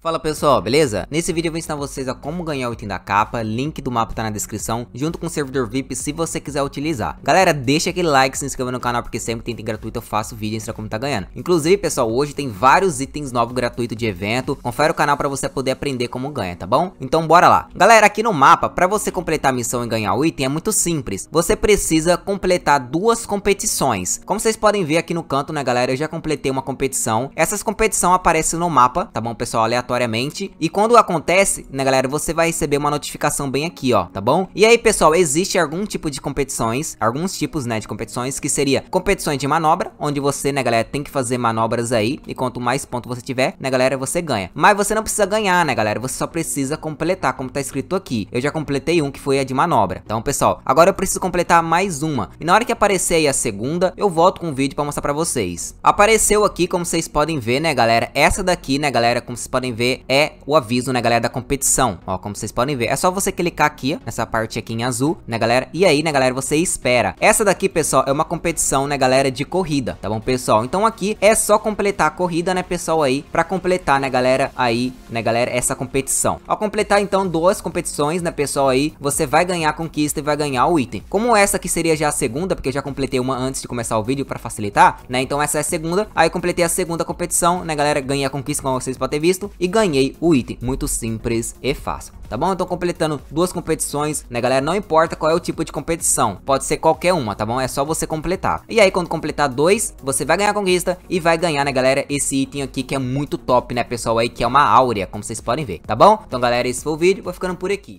Fala pessoal, beleza? Nesse vídeo eu vou ensinar vocês a como ganhar o item da capa, link do mapa tá na descrição, junto com o servidor VIP se você quiser utilizar. Galera, deixa aquele like, se inscreva no canal, porque sempre tem item gratuito, eu faço vídeo e ensino como tá ganhando. Inclusive pessoal, hoje tem vários itens novos gratuitos de evento, confere o canal pra você poder aprender como ganha, tá bom? Então bora lá. Galera, aqui no mapa, pra você completar a missão e ganhar o item é muito simples, você precisa completar duas competições. Como vocês podem ver aqui no canto, né galera, eu já completei uma competição, essas competições aparecem no mapa, tá bom pessoal, aleatório aleatoriamente. E quando acontece, né galera, você vai receber uma notificação bem aqui, ó, tá bom? E aí pessoal, existe algum tipo de competições, alguns tipos, né, de competições, que seria competições de manobra, onde você, né galera, tem que fazer manobras aí, e quanto mais ponto você tiver, né galera, você ganha. Mas você não precisa ganhar, né galera, você só precisa completar, como tá escrito aqui. Eu já completei um que foi a de manobra. Então pessoal, agora eu preciso completar mais uma. E na hora que aparecer aí a segunda, eu volto com o vídeo pra mostrar pra vocês. Apareceu aqui, como vocês podem ver, né galera, essa daqui, né galera, como vocês podem ver, ver é o aviso, né, galera, da competição. Ó, como vocês podem ver, é só você clicar aqui, nessa parte aqui em azul, né, galera? E aí, né, galera, você espera. Essa daqui, pessoal, é uma competição, né, galera, de corrida, tá bom, pessoal? Então aqui é só completar a corrida, né, pessoal, aí, pra completar, né, galera, aí, né, galera, essa competição. Ao completar, então, duas competições, né, pessoal, aí, você vai ganhar a conquista e vai ganhar o item. Como essa que seria já a segunda, porque eu já completei uma antes de começar o vídeo pra facilitar, né, então essa é a segunda. Aí completei a segunda competição, né, galera, ganhei a conquista, como vocês podem ter visto, e ganhei o item. Muito simples e fácil tá bom? Então completando duas competições, né galera? Não importa qual é o tipo de competição, pode ser qualquer uma, tá bom? É só você completar. E aí quando completar dois, você vai ganhar a conquista e vai ganhar, né galera, esse item aqui que é muito top, né pessoal? Aí que é uma áurea, como vocês podem ver, tá bom? Então galera, esse foi o vídeo, vou ficando por aqui.